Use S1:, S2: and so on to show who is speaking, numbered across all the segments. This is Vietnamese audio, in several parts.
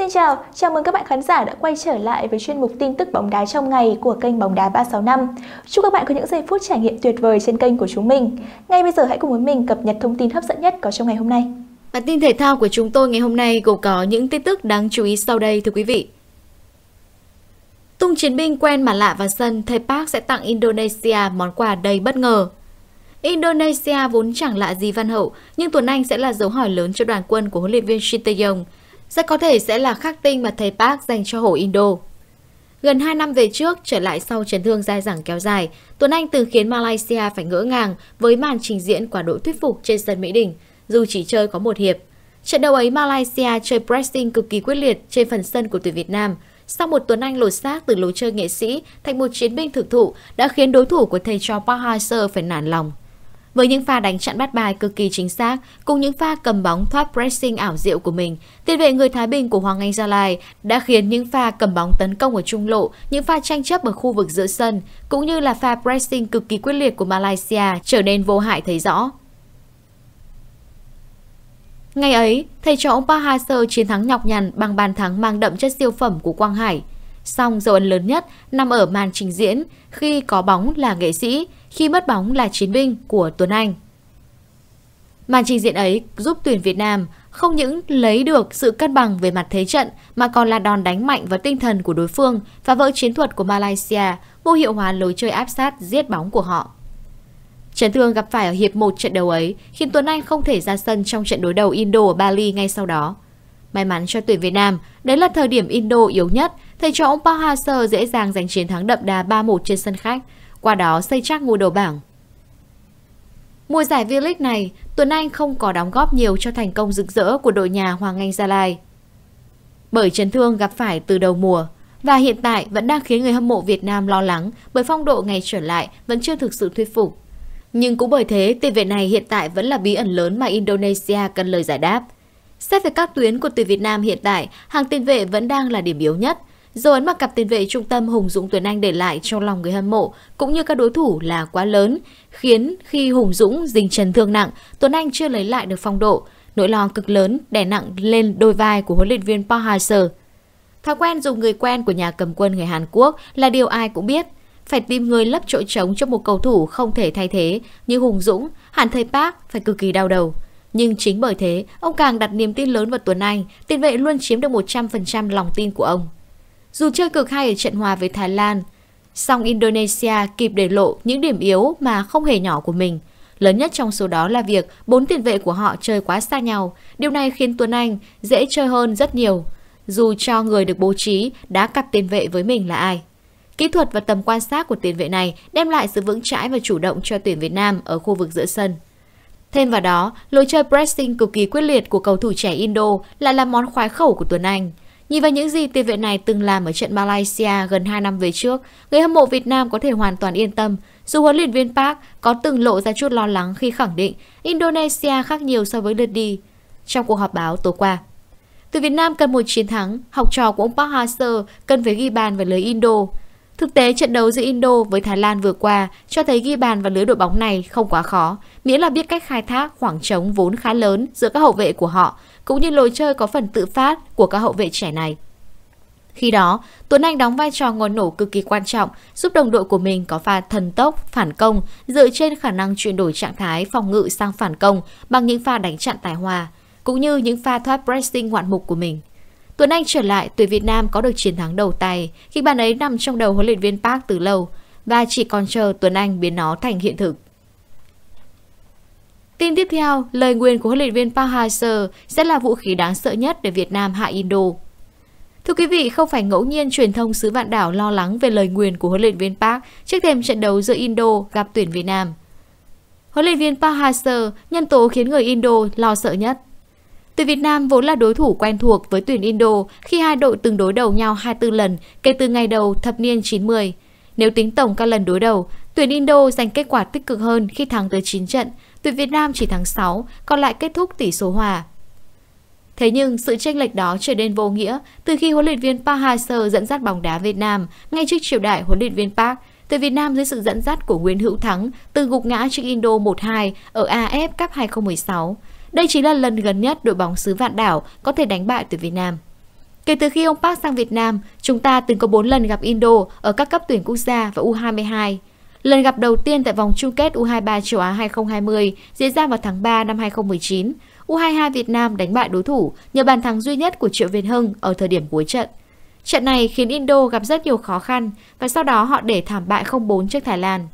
S1: Xin chào, chào mừng các bạn khán giả đã quay trở lại với chuyên mục tin tức bóng đá trong ngày của kênh Bóng đá 365. Chúc các bạn có những giây phút trải nghiệm tuyệt vời trên kênh của chúng mình. Ngay bây giờ hãy cùng với mình cập nhật thông tin hấp dẫn nhất có trong ngày hôm nay. Bản tin thể thao của chúng tôi ngày hôm nay gồm có những tin tức đáng chú ý sau đây thưa quý vị. Tung chiến binh quen mà lạ vào sân, thầy Park sẽ tặng Indonesia món quà đầy bất ngờ. Indonesia vốn chẳng lạ gì Văn Hậu, nhưng tuần Anh sẽ là dấu hỏi lớn cho đoàn quân của huấn luyện viên Shin Tae-yong – rất có thể sẽ là khắc tinh mà thầy Park dành cho hổ Indo. Gần 2 năm về trước, trở lại sau chấn thương dai dẳng kéo dài, Tuấn Anh từng khiến Malaysia phải ngỡ ngàng với màn trình diễn quả đội thuyết phục trên sân Mỹ Đình, dù chỉ chơi có một hiệp. Trận đấu ấy Malaysia chơi pressing cực kỳ quyết liệt trên phần sân của tuyển Việt Nam. Sau một Tuấn Anh lột xác từ lối chơi nghệ sĩ thành một chiến binh thực thụ đã khiến đối thủ của thầy trò Park Hang-seo phải nản lòng. Với những pha đánh chặn bắt bài cực kỳ chính xác, cùng những pha cầm bóng thoát pressing ảo diệu của mình, tiền vệ người Thái Bình của Hoàng Anh Gia Lai đã khiến những pha cầm bóng tấn công ở trung lộ, những pha tranh chấp ở khu vực giữa sân, cũng như là pha pressing cực kỳ quyết liệt của Malaysia trở nên vô hại thấy rõ. Ngày ấy, thầy trò ông Park ha chiến thắng nhọc nhằn bằng bàn thắng mang đậm chất siêu phẩm của Quang Hải – Song dấu ấn lớn nhất nằm ở màn trình diễn khi có bóng là nghệ sĩ, khi mất bóng là chiến binh của Tuấn Anh. Màn trình diễn ấy giúp tuyển Việt Nam không những lấy được sự cân bằng về mặt thế trận mà còn là đòn đánh mạnh vào tinh thần của đối phương và vỡ chiến thuật của Malaysia, vô hiệu hóa lối chơi áp sát giết bóng của họ. Chấn thương gặp phải ở hiệp 1 trận đấu ấy khiến Tuấn Anh không thể ra sân trong trận đối đầu Indo ở Bali ngay sau đó. May mắn cho tuyển Việt Nam, đấy là thời điểm Indo yếu nhất thầy cho ông Park Hang-seo dễ dàng giành chiến thắng đậm đà 3-1 trên sân khách, qua đó xây chắc ngôi đầu bảng. Mùa giải V-League này, Tuấn Anh không có đóng góp nhiều cho thành công rực rỡ của đội nhà Hoàng Anh Gia Lai. Bởi chấn thương gặp phải từ đầu mùa, và hiện tại vẫn đang khiến người hâm mộ Việt Nam lo lắng bởi phong độ ngày trở lại vẫn chưa thực sự thuyết phục. Nhưng cũng bởi thế, tiền vệ này hiện tại vẫn là bí ẩn lớn mà Indonesia cần lời giải đáp. Xét về các tuyến của tuyển Việt Nam hiện tại, hàng tiền vệ vẫn đang là điểm yếu nhất Dấu ấn mà cặp tiền vệ trung tâm Hùng Dũng Tuấn Anh để lại trong lòng người hâm mộ cũng như các đối thủ là quá lớn, khiến khi Hùng Dũng dính chấn thương nặng, Tuấn Anh chưa lấy lại được phong độ. Nỗi lo cực lớn đè nặng lên đôi vai của huấn luyện viên Park Hang-seo. Thói quen dùng người quen của nhà cầm quân người Hàn Quốc là điều ai cũng biết. Phải tìm người lấp chỗ trống cho một cầu thủ không thể thay thế như Hùng Dũng, Hàn Thầy Park phải cực kỳ đau đầu. Nhưng chính bởi thế, ông càng đặt niềm tin lớn vào Tuấn Anh, tiền vệ luôn chiếm được 100% lòng tin của ông. Dù chơi cực hay ở trận hòa với Thái Lan, song Indonesia kịp để lộ những điểm yếu mà không hề nhỏ của mình. Lớn nhất trong số đó là việc bốn tiền vệ của họ chơi quá xa nhau. Điều này khiến Tuấn Anh dễ chơi hơn rất nhiều. Dù cho người được bố trí đã cặp tiền vệ với mình là ai. Kỹ thuật và tầm quan sát của tiền vệ này đem lại sự vững chãi và chủ động cho tuyển Việt Nam ở khu vực giữa sân. Thêm vào đó, lối chơi pressing cực kỳ quyết liệt của cầu thủ trẻ Indo lại là món khoái khẩu của Tuấn Anh. Nhìn vào những gì tiền vệ này từng làm ở trận Malaysia gần 2 năm về trước, người hâm mộ Việt Nam có thể hoàn toàn yên tâm, dù huấn luyện viên Park có từng lộ ra chút lo lắng khi khẳng định Indonesia khác nhiều so với lượt đi trong cuộc họp báo tối qua. Từ Việt Nam cần một chiến thắng, học trò của ông Park Ha-seo cần phải ghi bàn về lưới Indo. Thực tế trận đấu giữa Indo với Thái Lan vừa qua cho thấy ghi bàn vào lưới đội bóng này không quá khó, miễn là biết cách khai thác khoảng trống vốn khá lớn giữa các hậu vệ của họ, cũng như lối chơi có phần tự phát của các hậu vệ trẻ này. Khi đó, Tuấn Anh đóng vai trò nguồn nổ cực kỳ quan trọng, giúp đồng đội của mình có pha thần tốc, phản công dựa trên khả năng chuyển đổi trạng thái phòng ngự sang phản công bằng những pha đánh chặn tài hòa, cũng như những pha thoát pressing ngoạn mục của mình. Tuấn Anh trở lại, tuyển Việt Nam có được chiến thắng đầu tay khi bàn ấy nằm trong đầu huấn luyện viên Park từ lâu và chỉ còn chờ Tuấn Anh biến nó thành hiện thực. Tin tiếp theo, lời nguyền của huấn luyện viên Park Hang-seo sẽ là vũ khí đáng sợ nhất để Việt Nam hạ Indo. Thưa quý vị, không phải ngẫu nhiên truyền thông xứ vạn đảo lo lắng về lời nguyền của huấn luyện viên Park trước thềm trận đấu giữa Indo gặp tuyển Việt Nam. Huấn luyện viên Park Hang-seo, nhân tố khiến người Indo lo sợ nhất. Tuyển Việt Nam vốn là đối thủ quen thuộc với tuyển Indo khi hai đội từng đối đầu nhau 24 lần kể từ ngày đầu thập niên 90. Nếu tính tổng các lần đối đầu, tuyển Indo giành kết quả tích cực hơn khi thắng tới 9 trận, tuyển Việt Nam chỉ thắng 6, còn lại kết thúc tỷ số hòa. Thế nhưng sự chênh lệch đó trở nên vô nghĩa từ khi huấn luyện viên Park Hang-seo dẫn dắt bóng đá Việt Nam ngay trước triều đại huấn luyện viên Park. Tuyển Việt Nam dưới sự dẫn dắt của Nguyễn Hữu Thắng từ gục ngã trước Indo 1-2 ở AF Cup 2016. Đây chính là lần gần nhất đội bóng xứ vạn đảo có thể đánh bại tuyển Việt Nam. Kể từ khi ông Park sang Việt Nam, chúng ta từng có 4 lần gặp Indo ở các cấp tuyển quốc gia và U22. Lần gặp đầu tiên tại vòng chung kết U23 châu Á 2020 diễn ra vào tháng 3 năm 2019, U22 Việt Nam đánh bại đối thủ nhờ bàn thắng duy nhất của Triệu Việt Hưng ở thời điểm cuối trận. Trận này khiến Indo gặp rất nhiều khó khăn và sau đó họ để thảm bại 0-4 trước Thái Lan.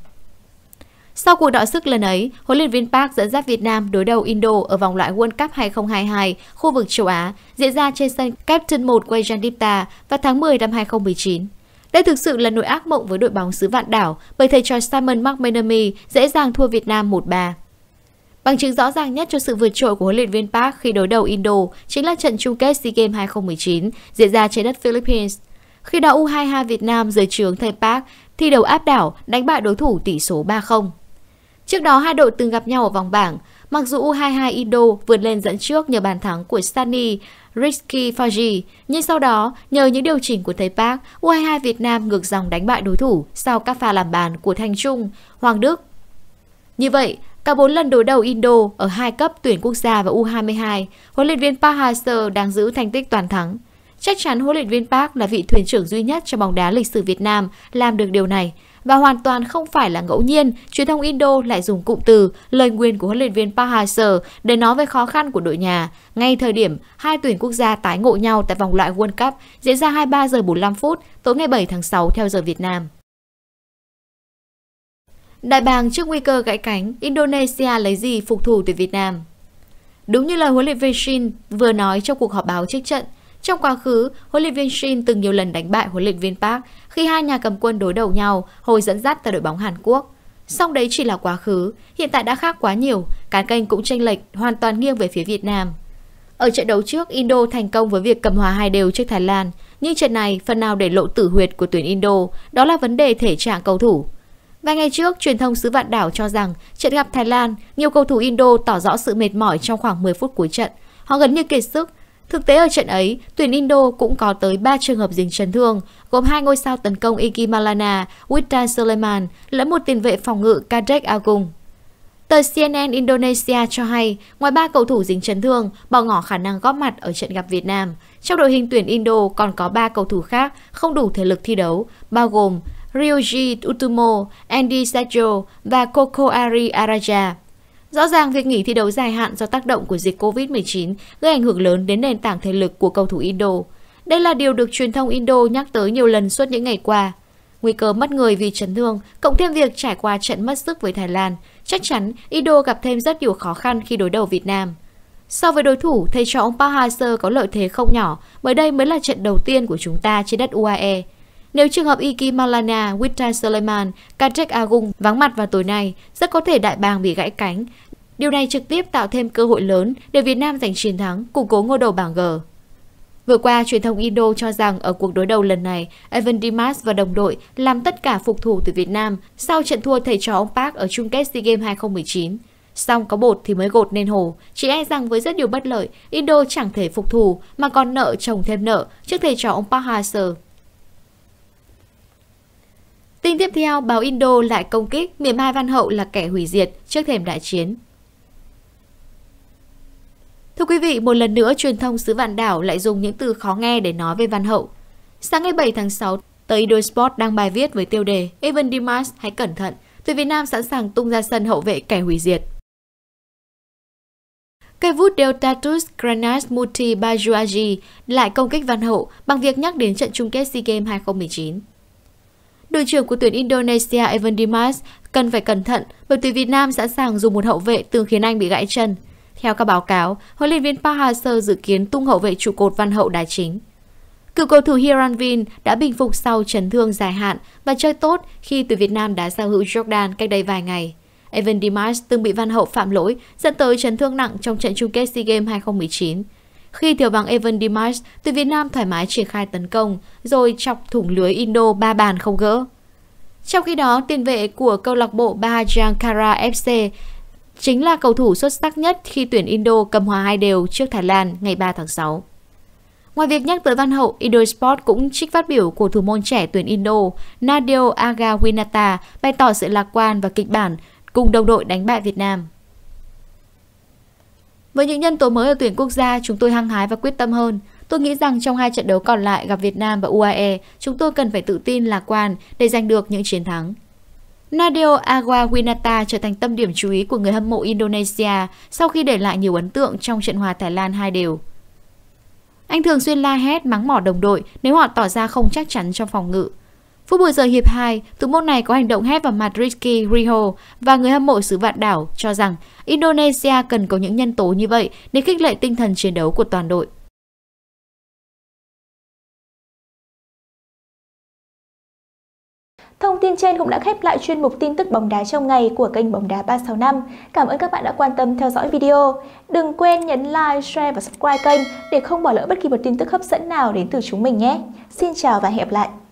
S1: Sau cuộc đọ sức lần ấy, huấn luyện viên Park dẫn dắt Việt Nam đối đầu Indo ở vòng loại World Cup 2022 khu vực châu Á diễn ra trên sân Captain 1 Wajandipta vào tháng 10 năm 2019. Đây thực sự là nỗi ác mộng với đội bóng xứ vạn đảo bởi thầy trò Simon McManamy dễ dàng thua Việt Nam 1-3. Bằng chứng rõ ràng nhất cho sự vượt trội của huấn luyện viên Park khi đối đầu Indo chính là trận chung kết SEA Games 2019 diễn ra trên đất Philippines. Khi đó U22 Việt Nam dưới trường thầy Park thi đấu áp đảo đánh bại đối thủ tỷ số 3-0. Trước đó hai đội từng gặp nhau ở vòng bảng, mặc dù U22 Indo vượt lên dẫn trước nhờ bàn thắng của Sunny Rizky Faji, nhưng sau đó nhờ những điều chỉnh của thầy Park, U22 Việt Nam ngược dòng đánh bại đối thủ sau các pha làm bàn của Thanh Trung, Hoàng Đức. Như vậy, cả bốn lần đối đầu Indo ở hai cấp tuyển quốc gia và U22, huấn luyện viên Park Hang-seo đang giữ thành tích toàn thắng. Chắc chắn huấn luyện viên Park là vị thuyền trưởng duy nhất trong bóng đá lịch sử Việt Nam làm được điều này và hoàn toàn không phải là ngẫu nhiên, truyền thông Indo lại dùng cụm từ lời nguyền của huấn luyện viên Park Hang-seo để nói về khó khăn của đội nhà. Ngay thời điểm hai tuyển quốc gia tái ngộ nhau tại vòng loại World Cup diễn ra 23 giờ 45 phút tối ngày 7 tháng 6 theo giờ Việt Nam. Đại bàng trước nguy cơ gãy cánh, Indonesia lấy gì phục thủ từ Việt Nam? Đúng như lời huấn luyện viên Shin vừa nói trong cuộc họp báo trước trận, trong quá khứ, huấn luyện viên Shin từng nhiều lần đánh bại huấn luyện viên Park khi hai nhà cầm quân đối đầu nhau hồi dẫn dắt tại đội bóng Hàn Quốc. Song đấy chỉ là quá khứ, hiện tại đã khác quá nhiều, cán kênh cũng tranh lệch hoàn toàn nghiêng về phía Việt Nam. Ở trận đấu trước, Indo thành công với việc cầm hòa hai đều trước Thái Lan, nhưng trận này phần nào để lộ tử huyệt của tuyển Indo, đó là vấn đề thể trạng cầu thủ. Vài ngày trước, truyền thông xứ vạn đảo cho rằng trận gặp Thái Lan, nhiều cầu thủ Indo tỏ rõ sự mệt mỏi trong khoảng 10 phút cuối trận. Họ gần như kiệt sức Thực tế ở trận ấy, tuyển Indo cũng có tới 3 trường hợp dính chấn thương, gồm hai ngôi sao tấn công Iki Malana, Witan Suleiman lẫn một tiền vệ phòng ngự Kadek Agung. Tờ CNN Indonesia cho hay, ngoài ba cầu thủ dính chấn thương, bỏ ngỏ khả năng góp mặt ở trận gặp Việt Nam, trong đội hình tuyển Indo còn có ba cầu thủ khác không đủ thể lực thi đấu, bao gồm Ryuji Utumo, Andy Sergio và Koko Ari Araja. Rõ ràng việc nghỉ thi đấu dài hạn do tác động của dịch Covid-19 gây ảnh hưởng lớn đến nền tảng thể lực của cầu thủ Indo. Đây là điều được truyền thông Indo nhắc tới nhiều lần suốt những ngày qua. Nguy cơ mất người vì chấn thương, cộng thêm việc trải qua trận mất sức với Thái Lan, chắc chắn Indo gặp thêm rất nhiều khó khăn khi đối đầu Việt Nam. So với đối thủ, thầy trò ông Park Hang-seo có lợi thế không nhỏ, bởi đây mới là trận đầu tiên của chúng ta trên đất UAE. Nếu trường hợp Iki Malana, Wittay Suleiman, Kajek Agung vắng mặt vào tối nay, rất có thể đại bàng bị gãy cánh. Điều này trực tiếp tạo thêm cơ hội lớn để Việt Nam giành chiến thắng, củng cố ngôi đầu bảng G. Vừa qua, truyền thông Indo cho rằng ở cuộc đối đầu lần này, Evan Dimas và đồng đội làm tất cả phục thủ từ Việt Nam sau trận thua thầy trò ông Park ở chung kết SEA Games 2019. Xong có bột thì mới gột nên hồ, chỉ e rằng với rất nhiều bất lợi, Indo chẳng thể phục thù mà còn nợ chồng thêm nợ trước thầy trò ông Park Ha-seo. Tin tiếp theo, báo Indo lại công kích miền Mai Văn Hậu là kẻ hủy diệt trước thềm đại chiến. Thưa quý vị, một lần nữa truyền thông xứ vạn đảo lại dùng những từ khó nghe để nói về Văn Hậu. Sáng ngày 7 tháng 6, tờ Indo Sport đăng bài viết với tiêu đề Evan Dimas hãy cẩn thận, từ Việt Nam sẵn sàng tung ra sân hậu vệ kẻ hủy diệt. Cây vút Deltatus Granas Muti Bajuaji lại công kích Văn Hậu bằng việc nhắc đến trận chung kết SEA Games 2019. Đội trưởng của tuyển Indonesia Evan Dimas cần phải cẩn thận bởi tuyển Việt Nam sẵn sàng dùng một hậu vệ từng khiến anh bị gãy chân. Theo các báo cáo, huấn luyện viên Park Hang-seo dự kiến tung hậu vệ trụ cột Văn Hậu đá chính. Cựu cầu thủ Hiranvin đã bình phục sau chấn thương dài hạn và chơi tốt khi tuyển Việt Nam đã giao hữu Jordan cách đây vài ngày. Evan Dimas từng bị Văn Hậu phạm lỗi dẫn tới chấn thương nặng trong trận chung kết SEA Games 2019. Khi tiểu bằng Evan Dimash từ Việt Nam thoải mái triển khai tấn công, rồi chọc thủng lưới Indo ba bàn không gỡ. Trong khi đó, tiền vệ của câu lạc bộ Bajankara FC chính là cầu thủ xuất sắc nhất khi tuyển Indo cầm hòa hai đều trước Thái Lan ngày 3 tháng 6. Ngoài việc nhắc tới Văn Hậu, Indo Sport cũng trích phát biểu của thủ môn trẻ tuyển Indo Nadio Agawinata bày tỏ sự lạc quan và kịch bản cùng đồng đội đánh bại Việt Nam. Với những nhân tố mới ở tuyển quốc gia, chúng tôi hăng hái và quyết tâm hơn. Tôi nghĩ rằng trong hai trận đấu còn lại gặp Việt Nam và UAE, chúng tôi cần phải tự tin lạc quan để giành được những chiến thắng. Nadio Agawinata trở thành tâm điểm chú ý của người hâm mộ Indonesia sau khi để lại nhiều ấn tượng trong trận hòa Thái Lan hai đều. Anh thường xuyên la hét mắng mỏ đồng đội nếu họ tỏ ra không chắc chắn trong phòng ngự. Phút bù giờ hiệp 2, thủ môn này có hành động hét vào mặt Rizky Riho và người hâm mộ xứ vạn đảo cho rằng Indonesia cần có những nhân tố như vậy để khích lệ tinh thần chiến đấu của toàn đội. Thông tin trên cũng đã khép lại chuyên mục tin tức bóng đá trong ngày của kênh Bóng đá 365. Cảm ơn các bạn đã quan tâm theo dõi video. Đừng quên nhấn like, share và subscribe kênh để không bỏ lỡ bất kỳ một tin tức hấp dẫn nào đến từ chúng mình nhé. Xin chào và hẹn gặp lại!